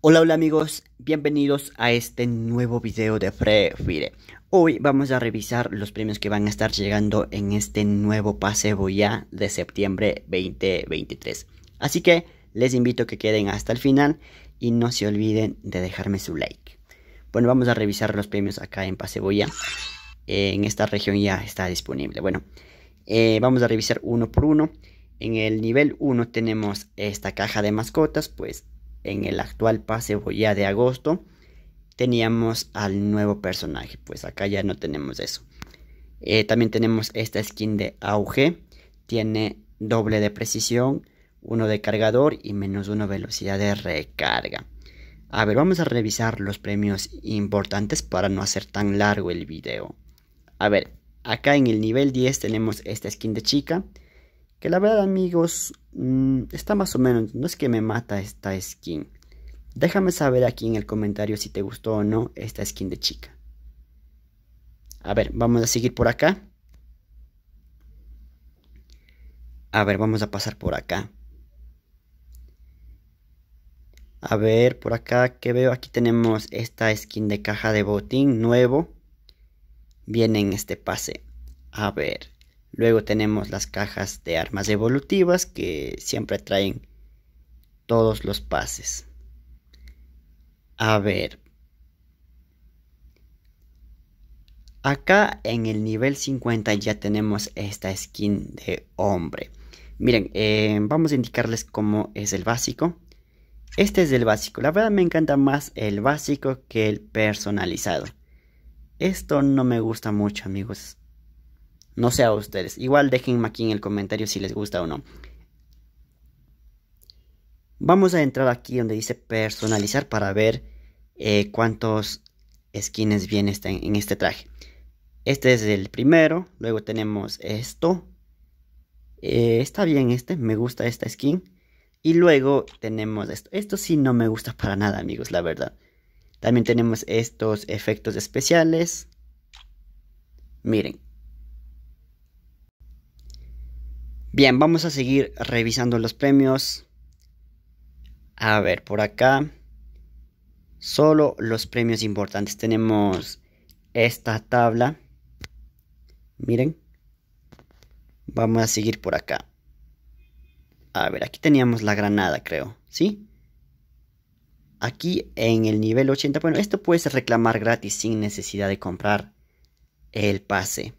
Hola, hola amigos, bienvenidos a este nuevo video de Free Fire. Hoy vamos a revisar los premios que van a estar llegando en este nuevo pase ya de septiembre 2023. Así que les invito a que queden hasta el final y no se olviden de dejarme su like. Bueno, vamos a revisar los premios acá en pase Boya. En esta región ya está disponible. Bueno, eh, vamos a revisar uno por uno. En el nivel 1 tenemos esta caja de mascotas, pues en el actual pase ya de agosto teníamos al nuevo personaje. Pues acá ya no tenemos eso. Eh, también tenemos esta skin de auge. Tiene doble de precisión, uno de cargador y menos uno velocidad de recarga. A ver, vamos a revisar los premios importantes para no hacer tan largo el video. A ver, acá en el nivel 10 tenemos esta skin de chica que la verdad amigos, mm, está más o menos, no es que me mata esta skin. Déjame saber aquí en el comentario si te gustó o no esta skin de chica. A ver, vamos a seguir por acá. A ver, vamos a pasar por acá. A ver, por acá, ¿qué veo? Aquí tenemos esta skin de caja de botín nuevo. Viene en este pase. A ver. Luego tenemos las cajas de armas evolutivas que siempre traen todos los pases. A ver. Acá en el nivel 50 ya tenemos esta skin de hombre. Miren, eh, vamos a indicarles cómo es el básico. Este es el básico. La verdad me encanta más el básico que el personalizado. Esto no me gusta mucho, amigos. No sé a ustedes. Igual déjenme aquí en el comentario si les gusta o no. Vamos a entrar aquí donde dice personalizar para ver eh, cuántos skins están en este traje. Este es el primero. Luego tenemos esto. Eh, está bien este. Me gusta esta skin. Y luego tenemos esto. Esto sí no me gusta para nada, amigos, la verdad. También tenemos estos efectos especiales. Miren, Bien, vamos a seguir revisando los premios. A ver, por acá. Solo los premios importantes. Tenemos esta tabla. Miren. Vamos a seguir por acá. A ver, aquí teníamos la granada, creo. ¿Sí? Aquí en el nivel 80. Bueno, esto puedes reclamar gratis sin necesidad de comprar el pase.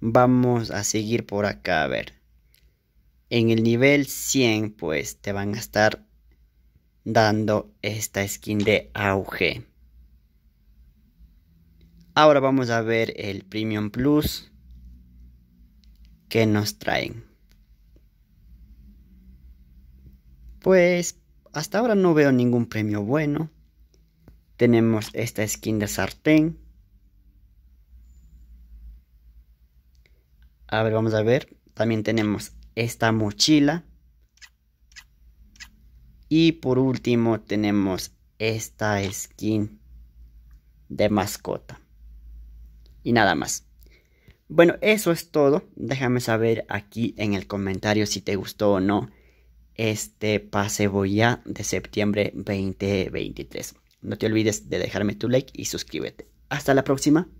Vamos a seguir por acá, a ver. En el nivel 100, pues, te van a estar dando esta skin de auge. Ahora vamos a ver el Premium Plus que nos traen. Pues hasta ahora no veo ningún premio bueno. Tenemos esta skin de sartén. A ver, vamos a ver. También tenemos esta mochila. Y por último tenemos esta skin de mascota. Y nada más. Bueno, eso es todo. Déjame saber aquí en el comentario si te gustó o no este pase ya de septiembre 2023. No te olvides de dejarme tu like y suscríbete. Hasta la próxima.